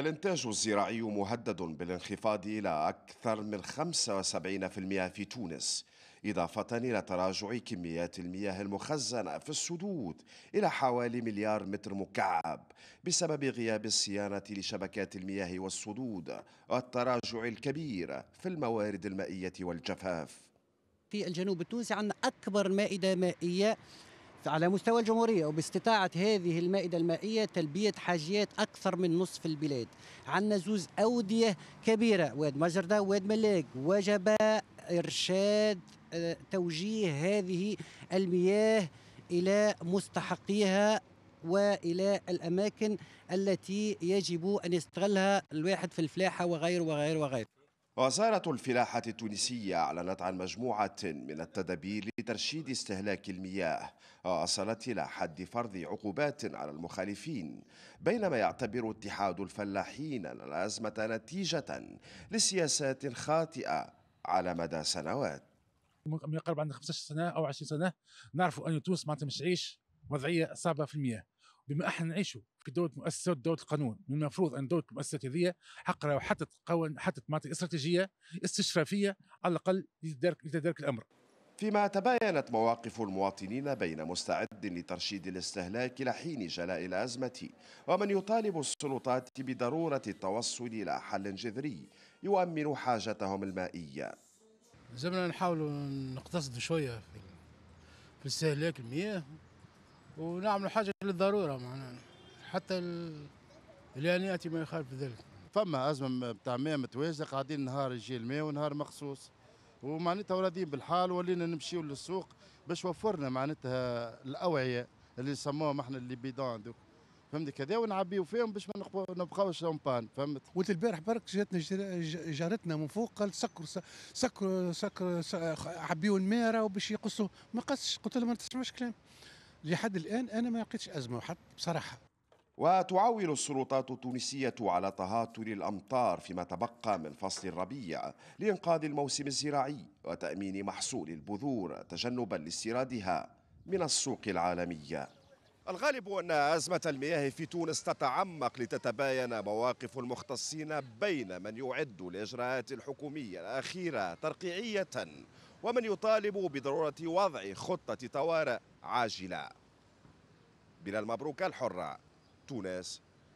الانتاج الزراعي مهدد بالانخفاض إلى أكثر من 75% في تونس إضافة إلى تراجع كميات المياه المخزنة في السدود إلى حوالي مليار متر مكعب بسبب غياب الصيانة لشبكات المياه والسدود والتراجع الكبير في الموارد المائية والجفاف في الجنوب التونسي عندنا أكبر مائدة مائية على مستوى الجمهورية وباستطاعة هذه المائدة المائية تلبية حاجيات أكثر من نصف البلاد عندنا زوز أودية كبيرة واد مجردة واد ملاك وجب إرشاد آه، توجيه هذه المياه إلى مستحقيها والى الاماكن التي يجب ان يستغلها الواحد في الفلاحه وغير وغير وغير وزارة الفلاحة التونسية أعلنت عن مجموعة من التدابير بترشيد استهلاك المياه وصلت إلى حد فرض عقوبات على المخالفين بينما يعتبر اتحاد الفلاحين الأزمة نتيجة لسياسات خاطئة على مدى سنوات من قرب عندنا 15 سنة أو 20 سنة نعرفوا أن تونس معناتها مش تعيش وضعية صعبة في المياه بما احنا نعيشوا في دولة مؤسسة دولة القانون من المفروض أن دولة المؤسسات هذه حقرة وحطت قوانين حطت معناتها استراتيجية استشرافية على الأقل لتدارك الأمر فيما تباينت مواقف المواطنين بين مستعد لترشيد الاستهلاك لحين جلاء الأزمة ومن يطالب السلطات بضرورة التوصل إلى حل جذري يؤمن حاجتهم المائية لازمنا نحاولوا نقتصد شوية في استهلاك المياه ونعمل حاجة للضرورة معنا حتى الآن يأتي ما يخالف ذلك فما أزمة بتاع مياه متوازنة قاعدين نهار يجي الماء ونهار مخصوص ومعناتها وراضيين بالحال ولينا نمشيو للسوق باش وفرنا معناتها الاوعيه اللي سموها احنا اللي بيدون دوك فهمت كذا ونعبيو فيهم باش ما نبقاوش شامبان فهمت قلت البارح برك جاتنا جارتنا من فوق قالت سكر سكر سكر, عبيو الماء راهو باش يقصوا ما قصش قلت لها ما تسمعش كلام لحد الان انا ما لقيتش ازمه حتى بصراحه وتعول السلطات التونسية على تهاتر الأمطار فيما تبقى من فصل الربيع لإنقاذ الموسم الزراعي وتأمين محصول البذور تجنبا لاستيرادها من السوق العالمية الغالب أن أزمة المياه في تونس تتعمق لتتباين مواقف المختصين بين من يعد الإجراءات الحكومية الأخيرة ترقيعية ومن يطالب بضرورة وضع خطة طوارئ عاجلة بلا المبروك الحرة Túnez.